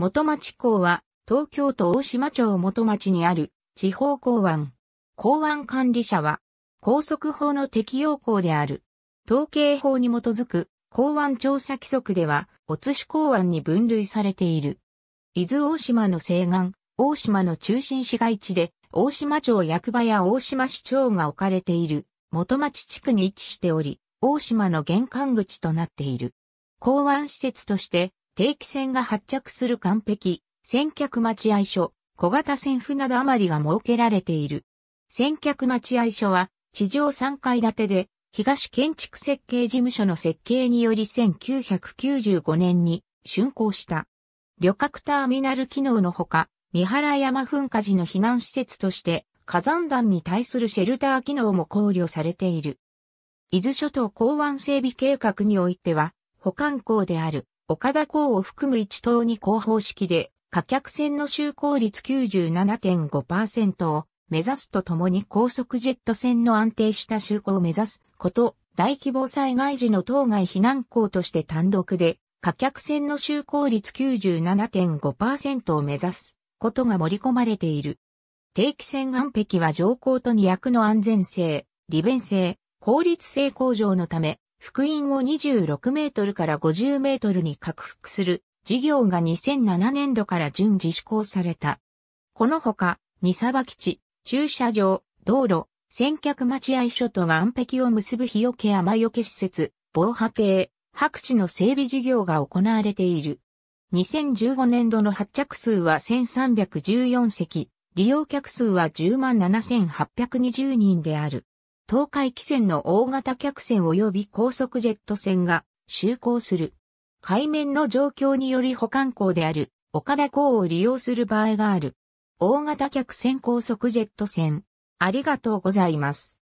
元町港は、東京都大島町元町にある地方港湾。港湾管理者は、高速法の適用港である。統計法に基づく港湾調査規則では、お津市港湾に分類されている。伊豆大島の西岸、大島の中心市街地で、大島町役場や大島市長が置かれている元町地区に位置しており、大島の玄関口となっている。港湾施設として定期船が発着する完璧、船客待合所、小型船など余りが設けられている。船客待合所は、地上3階建てで、東建築設計事務所の設計により1995年に竣工した。旅客ターミナル機能のほか、三原山噴火時の避難施設として、火山弾に対するシェルター機能も考慮されている。伊豆諸島港湾整備計画においては、保管港である岡田港を含む一等に広報式で、貨客船の就航率97.5%を目指すとともに高速ジェット船の安定した就航を目指すこと、大規模災害時の当該避難港として単独で、貨客船の就航率97.5%を目指すことが盛り込まれている。定期船岸壁は乗降と2役の安全性、利便性、効率性向上のため、福音を26メートルから50メートルに拡幅する事業が2007年度から順次施行された。このほか、荷さ基地、駐車場、道路、先客待合所と岸壁を結ぶ日よけ雨よけ施設、防波堤、白地の整備事業が行われている。2015年度の発着数は1314席、利用客数は10 7820人である。東海汽船の大型客船及び高速ジェット船が就航する。海面の状況により保管港である岡田港を利用する場合がある。大型客船高速ジェット船。ありがとうございます。